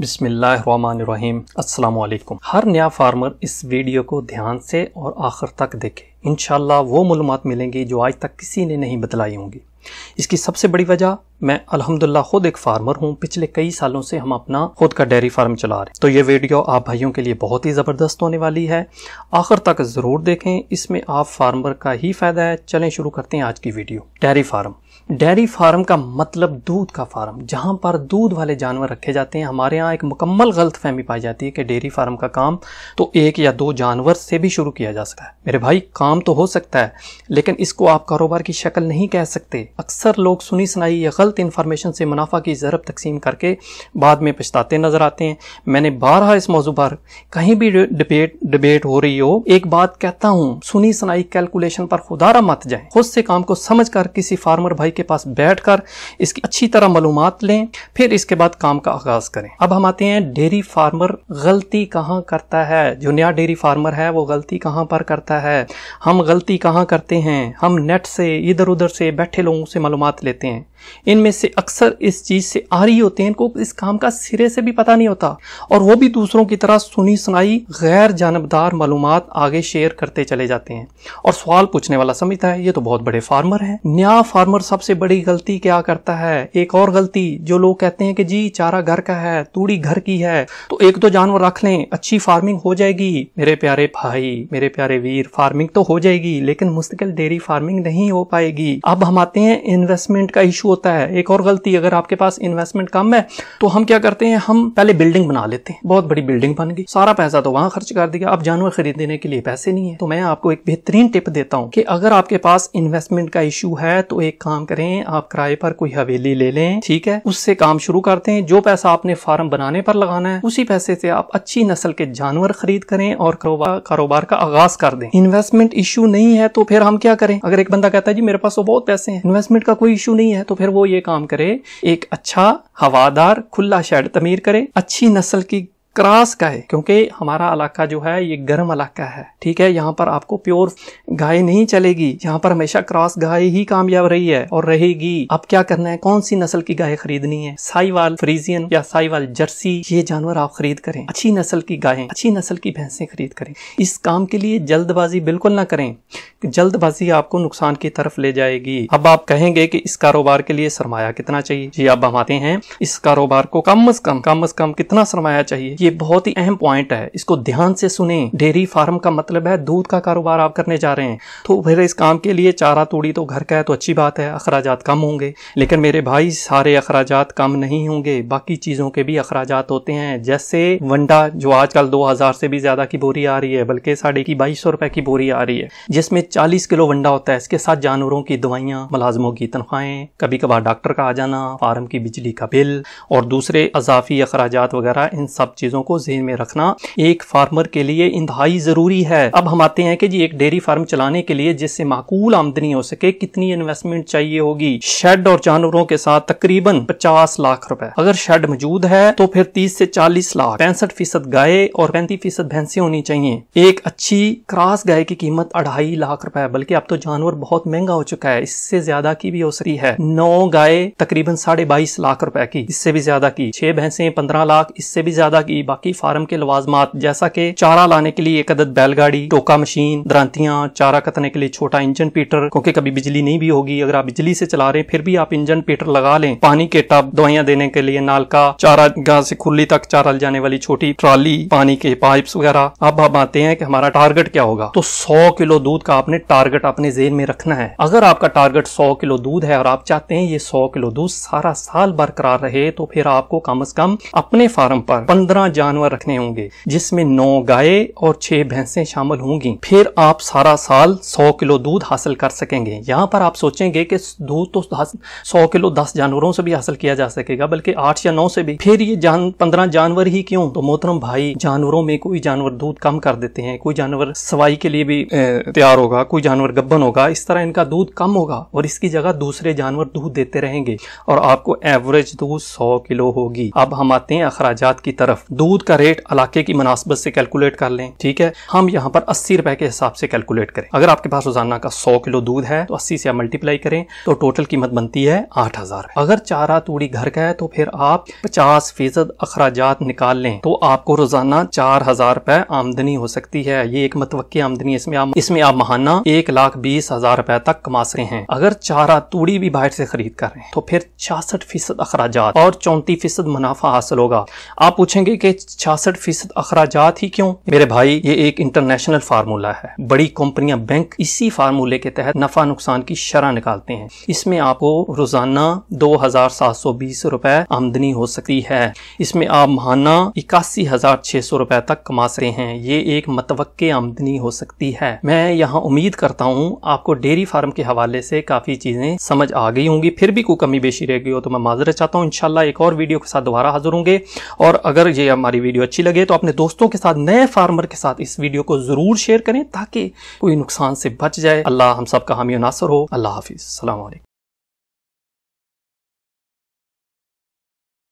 बिसमीम् अल्लाम हर नया फार्मर इस वीडियो को ध्यान से और आखिर तक देखे इनशाला वो मालूम मिलेंगी जो आज तक किसी ने नहीं बतलाई होंगी इसकी सबसे बड़ी वजह मैं अलहमदुल्ला खुद एक फार्मर हूँ पिछले कई सालों से हम अपना खुद का डेयरी फार्म चला रहे हैं तो ये वीडियो आप भाइयों के लिए बहुत ही ज़बरदस्त होने वाली है आखिर तक ज़रूर देखें इसमें आप फार्मर का ही फ़ायदा है चलें शुरू करते हैं आज की video dairy farm dairy farm का मतलब दूध का फार्म जहां पर दूध वाले जानवर रखे जाते हैं हमारे यहाँ एक मुकम्मल गलत फहमी पाई जाती है कि डेयरी फार्म का काम तो एक या दो जानवर से भी शुरू किया जा सकता है मेरे भाई काम तो हो सकता है लेकिन इसको आप कारोबार की शक्ल नहीं कह सकते अक्सर लोग सुनी सुनाई या गलत इन्फॉर्मेशन से मुनाफा की ज़रब तकसीम करके बाद में पछताते नज़र आते हैं मैंने बारह इस मौजू पर कहीं भी डिबेट डिबेट हो रही हो एक बात कहता हूँ सुनी सुनाई कैलकुलेशन पर खुदारा मत जाए खुद से काम को समझ कर किसी फार्मर भाई के पास बैठ कर इसकी अच्छी तरह मालूम लें फिर इसके बाद काम का आगाज़ करें अब हम आते हैं डेयरी फार्मर गलती कहाँ करता है जो नया डेयरी फार्मर है वो गलती कहाँ पर करता है हम गलती कहाँ करते हैं हम नेट से इधर उधर से बैठे लोगों से मालूम लेते हैं इनमें से अक्सर इस चीज से आ रही होते हैं इनको इस काम का सिरे से भी पता नहीं होता और वो भी दूसरों की तरह सुनी सुनाई गैर जानबदार मालूम आगे शेयर करते चले जाते हैं और सवाल पूछने वाला समझता है ये तो बहुत बड़े फार्मर है नया फार्मर सबसे बड़ी गलती क्या करता है एक और गलती जो लोग कहते हैं कि जी चारा घर का है तूड़ी घर की है तो एक दो जानवर रख लें अच्छी फार्मिंग हो जाएगी मेरे प्यारे भाई मेरे प्यारे वीर फार्मिंग तो हो जाएगी लेकिन मुस्तकिल डेयरी फार्मिंग नहीं हो पाएगी अब हम आते हैं इन्वेस्टमेंट का इशू इशू होता है एक और गलती अगर आपके पास इन्वेस्टमेंट कम है तो हम क्या करते हैं हम पहले बिल्डिंग बना लेते हैं बहुत बड़ी बिल्डिंग बन गई सारा पैसा तो वहां खर्च कर दिया अब जानवर खरीदने के लिए पैसे नहीं है तो मैं आपको एक बेहतरीन टिप देता हूँ कि अगर आपके पास इन्वेस्टमेंट का इशू है तो एक काम करें आप किराए पर कोई हवेली ले लें ठीक है उससे काम शुरू करते हैं जो पैसा आपने फार्म बनाने पर लगाना है उसी पैसे से आप अच्छी नस्ल के जानवर खरीद करें और कारोबार का आगाज कर दें इन्वेस्टमेंट इशू नहीं है तो फिर हम क्या करें अगर एक बंदा कहता है जी मेरे पास तो बहुत पैसे हैं इन्वेस्टमेंट का कोई इशू नहीं है तो फिर वो ये काम करे एक अच्छा हवादार खुला शेड तमीर करे अच्छी नस्ल की क्रास का है क्योंकि हमारा इलाका जो है ये गर्म इलाका है ठीक है यहाँ पर आपको प्योर गाय नहीं चलेगी यहाँ पर हमेशा क्रॉस गाय ही कामयाब रही है और रहेगी अब क्या करना है कौन सी नस्ल की गाय खरीदनी है साईवाल फ्रीजियन या साईवाल जर्सी ये जानवर आप खरीद करें अच्छी नस्ल की गाय अच्छी नस्ल की भैंसें खरीद करें इस काम के लिए जल्दबाजी बिल्कुल ना करें जल्दबाजी आपको नुकसान की तरफ ले जाएगी अब आप कहेंगे की इस कारोबार के लिए सरमाया कितना चाहिए जी आप हम हैं इस कारोबार को कम अज कम कम अज कम कितना सरमाया चाहिए ये बहुत ही अहम पॉइंट है इसको ध्यान से सुने डेयरी फार्म का मतलब है दूध का कारोबार आप करने जा रहे हैं तो फिर इस काम के लिए चारा तोड़ी तो घर का है तो अच्छी बात है अखराज कम होंगे लेकिन मेरे भाई सारे अखराज कम नहीं होंगे बाकी चीज़ों के भी अखराज होते हैं जैसे वंडा जो आजकल दो हज़ार से भी ज़्यादा की बोरी आ रही है बल्कि साढ़े की बाईस सौ रुपए की बोरी आ रही है जिसमें चालीस किलो वंडा होता है इसके साथ जानवरों की दवाइयाँ मुलाजमों की तनख्वाहें कभी कभार डॉक्टर का आ जाना फार्म की बिजली का बिल और दूसरे अजाफी अखराज वगैरह इन सब चीज़ों चीज़ों को जेन में रखना एक फार्मर के लिए इंतहाई ज़रूरी है अब हम आते हैं कि जी एक डेयरी फार्म चलाने के लिए जिससे माकूल आमदनी हो सके कितनी इन्वेस्टमेंट चाहिए होगी शेड और जानवरों के साथ तकरीबन पचास लाख रुपए अगर शेड मौजूद है तो फिर तीस से चालीस लाख पैंसठ फीसद गाय और पैंतीस फीसद भैंसे होनी चाहिए एक अच्छी क्रास गाय की कीमत अढ़ाई लाख रुपए है बल्कि अब तो जानवर बहुत महंगा हो चुका है इससे ज्यादा की भी हो सकती है नौ गाय तकरीबन साढ़े बाईस लाख रुपए की इससे भी ज्यादा की छह भैंसे पंद्रह लाख इससे भी ज्यादा की की बाकी फार्म के लवाजमात जैसा कि चारा लाने के लिए एक अदद बैलगाड़ी टोका मशीन दरांतियां चारा कतने के लिए छोटा इंजन पीटर क्योंकि कभी बिजली नहीं भी होगी अगर आप बिजली से चला रहे फिर भी आप इंजन पीटर लगा लें पानी के टब दवाइयां देने के लिए नालका चारा गांव से खुली तक चारा ले जाने वाली छोटी ट्राली पानी के पाइप वगैरह अब हम आते हैं कि हमारा टारगेट क्या होगा तो सौ किलो दूध का आपने टारगेट अपने जेन में रखना है अगर आपका टारगेट सौ किलो दूध है और आप चाहते हैं ये सौ किलो दूध सारा साल बरकरार रहे तो फिर आपको कम अज कम अपने फार्म पर पंद्रह 15 जानवर रखने होंगे जिसमें नौ गाय और छह भैंसें शामिल होंगी फिर आप सारा साल सौ किलो दूध हासिल कर सकेंगे यहाँ पर आप सोचेंगे कि दूध तो सौ किलो दस जानवरों से भी हासिल किया जा सकेगा बल्कि आठ या नौ से भी फिर ये जान पंद्रह जानवर ही क्यों तो मोहतरम भाई जानवरों में कोई जानवर दूध कम कर देते हैं कोई जानवर सवाई के लिए भी तैयार होगा कोई जानवर गब्बन होगा इस तरह इनका दूध कम होगा और इसकी जगह दूसरे जानवर दूध देते रहेंगे और आपको एवरेज दूध सौ किलो होगी अब हम आते हैं अखराज की तरफ दूध का रेट इलाके की मुनासबत से कैलकुलेट कर लें ठीक है हम यहाँ पर अस्सी रुपए के हिसाब से कैलकुलेट करें अगर आपके पास रोजाना का सौ किलो दूध है तो अस्सी से आप मल्टीप्लाई करें तो टोटल कीमत बनती है आठ हजार अगर चारा तूड़ी घर का है तो फिर आप पचास फीसद अखराज निकाल लें तो आपको रोजाना चार हजार रुपए आमदनी हो सकती है ये एक मतवकी आमदनी इसमें आप इसमें आप महाना एक लाख बीस हजार रुपए तक कमा सकते हैं अगर चारा तूड़ी भी बाहर से खरीद कर रहे हैं तो फिर छियासठ फीसद अखराज और चौंतीस फीसद मुनाफा हासिल होगा आप पूछेंगे कि के छियासठ फीसद अखराज ही क्यों मेरे भाई ये एक इंटरनेशनल फार्मूला है बड़ी कंपनियां बैंक इसी फार्मूले के तहत नफा नुकसान की शरह निकालते हैं इसमें आपको रोजाना दो हजार सात सौ बीस रुपए आमदनी हो सकती है इसमें आप महाना इक्यासी हजार छह सौ रूपए तक कमा सकते हैं ये एक मतवक़ आमदनी हो सकती है मैं यहाँ उम्मीद करता हूँ आपको डेयरी फार्म के हवाले से काफी चीजें समझ आ गई होंगी फिर भी कोई कमी बेशी रह गई हो तो मैं माजरत चाहता हूँ इनशाला एक और वीडियो के साथ दोबारा हाजिर होंगे और अगर ये हमारी वीडियो अच्छी लगे तो अपने दोस्तों के साथ नए फार्मर के साथ इस वीडियो को जरूर शेयर करें ताकि कोई नुकसान से बच जाए अल्लाह हम सब का हामी नासर हो अल्लाह हाफिज सलामकुम